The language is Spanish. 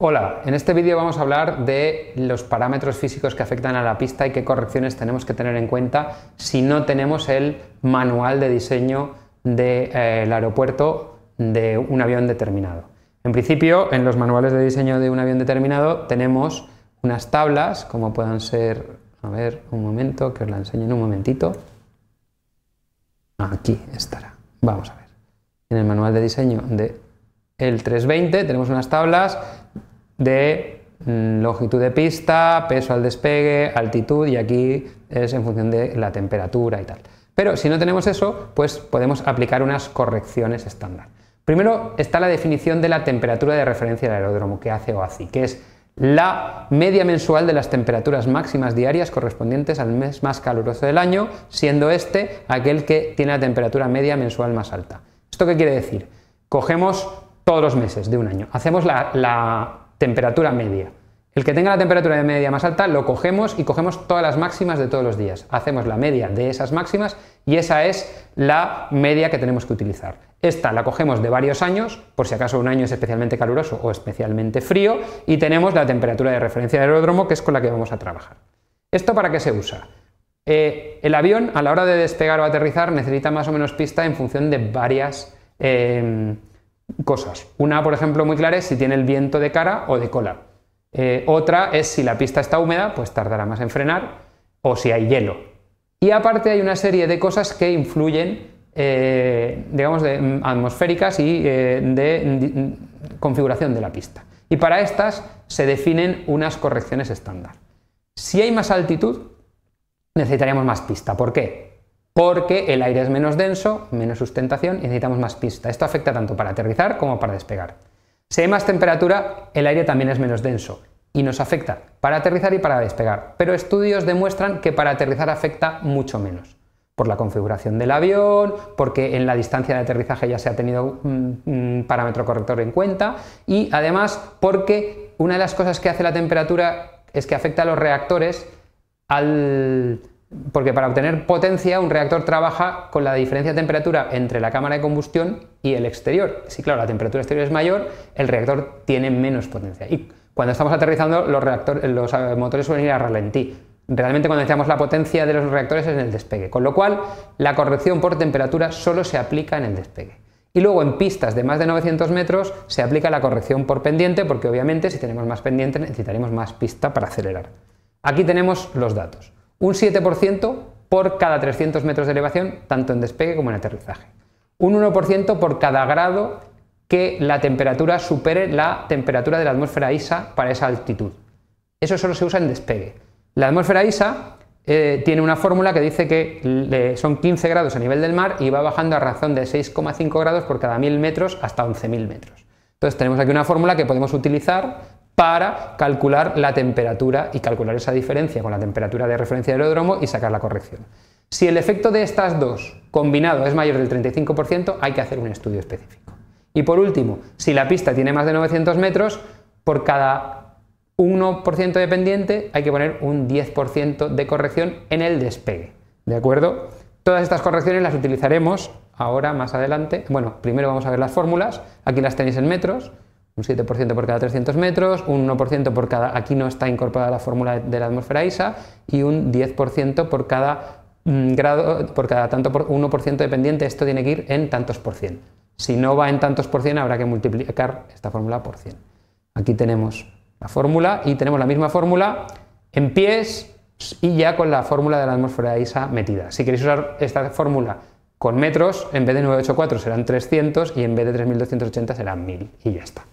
Hola, en este vídeo vamos a hablar de los parámetros físicos que afectan a la pista y qué correcciones tenemos que tener en cuenta si no tenemos el manual de diseño del eh, aeropuerto de un avión determinado. En principio, en los manuales de diseño de un avión determinado tenemos unas tablas, como puedan ser, a ver, un momento, que os la enseño en un momentito. Aquí estará. Vamos a ver. En el manual de diseño de el 320 tenemos unas tablas de mm, longitud de pista, peso al despegue, altitud y aquí es en función de la temperatura y tal. Pero si no tenemos eso, pues podemos aplicar unas correcciones estándar. Primero está la definición de la temperatura de referencia del aeródromo que hace OACI, que es la media mensual de las temperaturas máximas diarias correspondientes al mes más caluroso del año, siendo este aquel que tiene la temperatura media mensual más alta. ¿Esto qué quiere decir? Cogemos todos los meses de un año, hacemos la, la temperatura media. El que tenga la temperatura de media más alta lo cogemos y cogemos todas las máximas de todos los días. Hacemos la media de esas máximas y esa es la media que tenemos que utilizar. Esta la cogemos de varios años, por si acaso un año es especialmente caluroso o especialmente frío, y tenemos la temperatura de referencia del aeródromo que es con la que vamos a trabajar. ¿Esto para qué se usa? Eh, el avión a la hora de despegar o aterrizar necesita más o menos pista en función de varias... Eh, cosas. Una, por ejemplo, muy clara es si tiene el viento de cara o de cola. Eh, otra es si la pista está húmeda, pues tardará más en frenar, o si hay hielo. Y aparte hay una serie de cosas que influyen, eh, digamos, de, mm, atmosféricas y eh, de, de mm, configuración de la pista. Y para estas se definen unas correcciones estándar. Si hay más altitud, necesitaríamos más pista. ¿Por qué? porque el aire es menos denso, menos sustentación y necesitamos más pista. Esto afecta tanto para aterrizar como para despegar. Si hay más temperatura, el aire también es menos denso y nos afecta para aterrizar y para despegar, pero estudios demuestran que para aterrizar afecta mucho menos por la configuración del avión, porque en la distancia de aterrizaje ya se ha tenido un, parámetro corrector en cuenta y además porque una de las cosas que hace la temperatura es que afecta a los reactores al porque para obtener potencia un reactor trabaja con la diferencia de temperatura entre la cámara de combustión y el exterior. Si claro, la temperatura exterior es mayor, el reactor tiene menos potencia. Y cuando estamos aterrizando, los, reactores, los eh, motores suelen ir a ralentí. Realmente cuando necesitamos la potencia de los reactores es en el despegue. Con lo cual, la corrección por temperatura solo se aplica en el despegue. Y luego en pistas de más de 900 metros se aplica la corrección por pendiente, porque obviamente si tenemos más pendiente necesitaremos más pista para acelerar. Aquí tenemos los datos. Un 7% por cada 300 metros de elevación, tanto en despegue como en aterrizaje. Un 1% por cada grado que la temperatura supere la temperatura de la atmósfera ISA para esa altitud. Eso solo se usa en despegue. La atmósfera ISA eh, tiene una fórmula que dice que son 15 grados a nivel del mar y va bajando a razón de 6,5 grados por cada 1000 metros hasta 11.000 metros. Entonces tenemos aquí una fórmula que podemos utilizar para calcular la temperatura y calcular esa diferencia con la temperatura de referencia del aeródromo y sacar la corrección. Si el efecto de estas dos combinado es mayor del 35%, hay que hacer un estudio específico. Y por último, si la pista tiene más de 900 metros, por cada 1% de pendiente hay que poner un 10% de corrección en el despegue. ¿De acuerdo? Todas estas correcciones las utilizaremos ahora más adelante. Bueno, primero vamos a ver las fórmulas. Aquí las tenéis en metros un 7% por cada 300 metros, un 1% por cada, aquí no está incorporada la fórmula de la atmósfera ISA, y un 10% por cada mm, grado, por cada tanto por 1% dependiente, esto tiene que ir en tantos por cien. Si no va en tantos por cien, habrá que multiplicar esta fórmula por 100. Aquí tenemos la fórmula y tenemos la misma fórmula en pies y ya con la fórmula de la atmósfera ISA metida. Si queréis usar esta fórmula con metros, en vez de 984 serán 300 y en vez de 3280 serán 1000 y ya está.